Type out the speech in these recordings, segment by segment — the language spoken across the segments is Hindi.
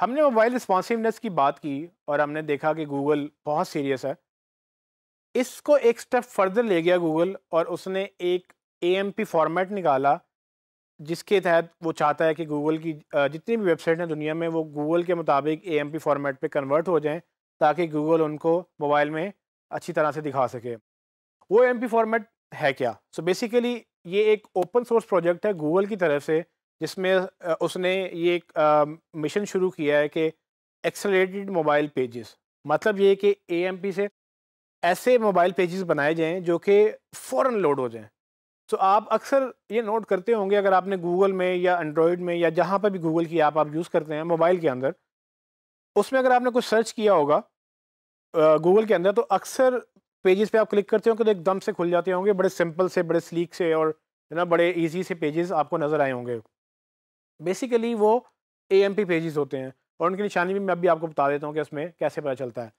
हमने मोबाइल रिस्पॉन्सिवनेस की बात की और हमने देखा कि गूगल बहुत सीरियस है इसको एक स्टेप फर्दर ले गया गूगल और उसने एक ए फॉर्मेट निकाला जिसके तहत वो चाहता है कि गूगल की जितनी भी वेबसाइट हैं दुनिया में वो गूगल के मुताबिक ए फॉर्मेट पे कन्वर्ट हो जाएं ताकि गूगल उनको मोबाइल में अच्छी तरह से दिखा सके वो ए फॉर्मेट है क्या सो so बेसिकली ये एक ओपन सोर्स प्रोजेक्ट है गूगल की तरफ से जिसमें उसने ये एक मिशन शुरू किया है कि एक्सलेटेड मोबाइल पेजेस मतलब ये कि ए से ऐसे मोबाइल पेजेस बनाए जाएं जो कि फ़ौर लोड हो जाएं तो आप अक्सर ये नोट करते होंगे अगर आपने गूगल में या एंड्रॉयड में या जहाँ पर भी गूगल की ऐप आप यूज़ करते हैं मोबाइल के अंदर उसमें अगर आपने कुछ सर्च किया होगा गूगल के अंदर तो अक्सर पेजेस पे आप क्लिक करते होंगे तो एकदम से खुल जाते होंगे बड़े सिंपल से बड़े स्लीक से और है ना बड़े इजी से पेजेस आपको नज़र आए होंगे बेसिकली वो ए एम पी पेजेस होते हैं और उनकी निशानी भी मैं अभी आपको बता देता हूँ कि इसमें कैसे पता चलता है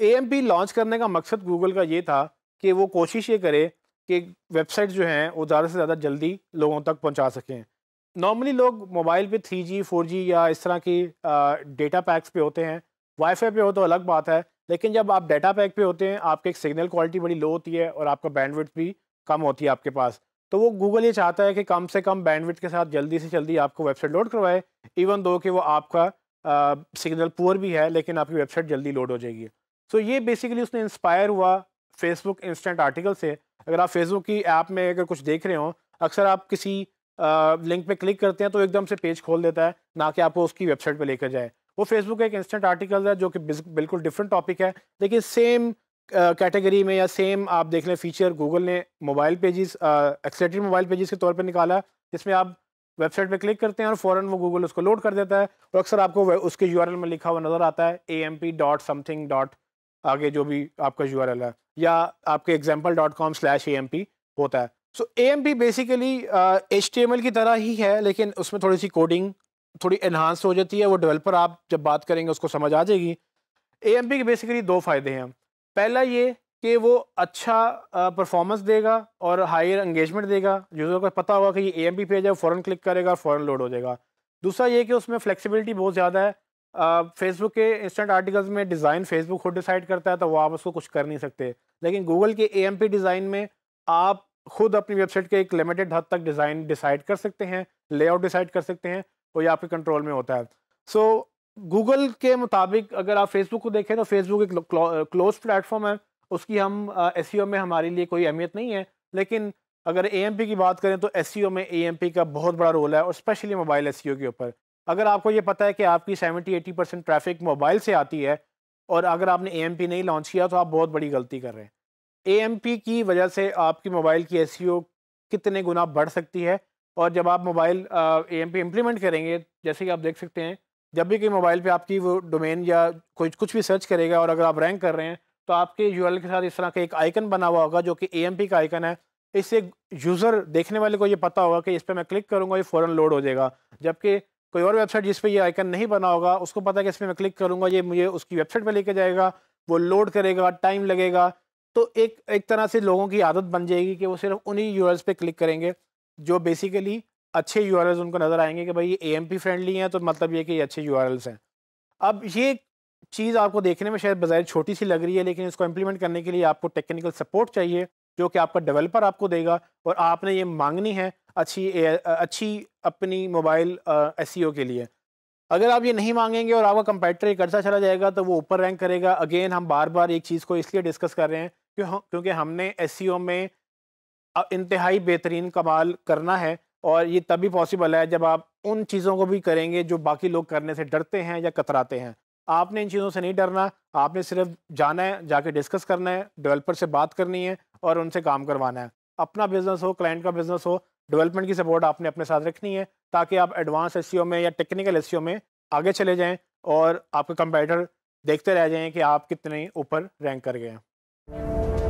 ए एम पी लॉन्च करने का मकसद गूगल का ये था कि वो कोशिश ये करे कि वेबसाइट जो हैं वो ज़्यादा से ज़्यादा जल्दी लोगों तक पहुँचा सकें नॉर्मली लोग मोबाइल पे थ्री जी फोर जी या इस तरह की डेटा पैक्स पे होते हैं वाईफाई पे हो तो अलग बात है लेकिन जब आप डेटा पैक पे होते हैं आपके एक सिग्नल क्वालिटी बड़ी लो होती है और आपका बैंडविड्थ भी कम होती है आपके पास तो वो गूगल ये चाहता है कि कम से कम बैंडविड्थ के साथ जल्दी से जल्दी आपको वेबसाइट लोड करवाए इवन दो कि वो आपका सिग्नल पुअर भी है लेकिन आपकी वेबसाइट जल्दी लोड हो जाएगी सो so, ये बेसिकली उसने इंस्पायर हुआ फेसबुक इंस्टेंट आर्टिकल से अगर आप फेसबुक की ऐप में अगर कुछ देख रहे हो अक्सर आप किसी लिंक पे क्लिक करते हैं तो एकदम से पेज खोल देता है ना कि आपको उसकी वेबसाइट पे लेकर जाए वो फेसबुक का एक इंस्टेंट आर्टिकल है जो कि बिल्कुल डिफरेंट टॉपिक है लेकिन सेम कैटेगरी में या सेम आप देख लें फीचर गूगल ने mobile pages accelerated mobile pages के तौर पर निकाला जिसमें आप वेबसाइट पे क्लिक करते हैं और फ़ौरन वो गूगल उसको लोड कर देता है और अक्सर आपको उसके यू में लिखा हुआ नज़र आता है A M P dot something dot आगे जो भी आपका यू है या आपके example dot com slash A M P होता है so A M P basically H T M L की तरह ही है लेकिन उसमें थोड़ी सी कोडिंग थोड़ी इन्हांस हो जाती है वो डेवलपर आप जब बात करेंगे उसको समझ आ जाएगी ए एम पी के बेसिकली दो फ़ायदे हैं पहला ये कि वो अच्छा परफॉर्मेंस देगा और हायर इंगेजमेंट देगा यूज़र को पता होगा कि ये पी पेज है फ़ौरन क्लिक करेगा फ़ौरन लोड हो जाएगा दूसरा ये कि उसमें फ्लेक्सिबिलिटी बहुत ज़्यादा है फेसबुक के इंस्टेंट आर्टिकल्स में डिज़ाइन फेसबुक खुद डिसाइड करता है तो वो आप उसको कुछ कर नहीं सकते लेकिन गूगल के ए डिज़ाइन में आप खुद अपनी वेबसाइट के एक लिमिटेड हद तक डिज़ाइन डिसाइड कर सकते हैं लेआउट डिसाइड कर सकते हैं और ये आपके कंट्रोल में होता है सो so, गूगल के मुताबिक अगर आप फेसबुक को देखें तो फेसबुक एक क्लोज प्लेटफॉर्म है उसकी हम एस e में हमारे लिए कोई अहमियत नहीं है लेकिन अगर ए की बात करें तो एस e में ए का बहुत बड़ा रोल है और स्पेशली मोबाइल एस के ऊपर अगर आपको ये पता है कि आपकी 70-80 परसेंट ट्रैफिक मोबाइल से आती है और अगर आपने ए नहीं लॉन्च किया तो आप बहुत बड़ी गलती कर रहे हैं ए की वजह से आपकी मोबाइल की एस e कितने गुना बढ़ सकती है और जब आप मोबाइल ए एम इंप्लीमेंट करेंगे जैसे कि आप देख सकते हैं जब भी कोई मोबाइल पे आपकी वो डोमेन या कोई कुछ भी सर्च करेगा और अगर आप रैंक कर रहे हैं तो आपके यू के साथ इस तरह का एक आइकन बना हुआ होगा जो कि ए का आइकन है इससे यूज़र देखने वाले को ये पता होगा कि इस पर मैं क्लिक करूँगा ये फ़ौरन लोड हो जाएगा जबकि कोई और वेबसाइट जिस पर ये आइकन नहीं बना होगा उसको पता है कि इसमें मैं क्लिक करूँगा ये मुझे उसकी वेबसाइट पर लेके जाएगा वो लोड करेगा टाइम लगेगा तो एक एक तरह से लोगों की आदत बन जाएगी कि वो सिर्फ उन्हीं यूआरएल्स पे क्लिक करेंगे जो बेसिकली अच्छे यू उनको नज़र आएंगे कि भाई ये ए फ्रेंडली हैं तो मतलब ये कि ये अच्छे यू हैं अब ये चीज़ आपको देखने में शायद बज़ाय छोटी सी लग रही है लेकिन इसको इम्प्लीमेंट करने के लिए आपको टेक्निकल सपोर्ट चाहिए जो कि आपका डेवलपर आपको देगा और आपने ये मांगनी है अच्छी अच्छी अपनी मोबाइल एस e के लिए अगर आप ये नहीं मांगेंगे और आपका कंपेटर एक अर्सा चला जाएगा तो वो ऊपर रैंक करेगा अगेन हम बार बार एक चीज़ को इसलिए डिस्कस कर रहे हैं क्यों क्योंकि हमने एस e में इंतहाई बेहतरीन कमाल करना है और ये तभी पॉसिबल है जब आप उन चीज़ों को भी करेंगे जो बाकी लोग करने से डरते हैं या कतराते हैं आपने इन चीज़ों से नहीं डरना आपने सिर्फ जाना है जाके डिस्कस करना है डेवलपर से बात करनी है और उनसे काम करवाना है अपना बिजनेस हो क्लाइंट का बिजनेस हो डेवलपमेंट की सपोर्ट आपने अपने साथ रखनी है ताकि आप एडवांस एस e में या टेक्निकल एस e में आगे चले जाएँ और आपके कंप्यूटर देखते रह जाएँ कि आप कितने ऊपर रैंक कर गए हैं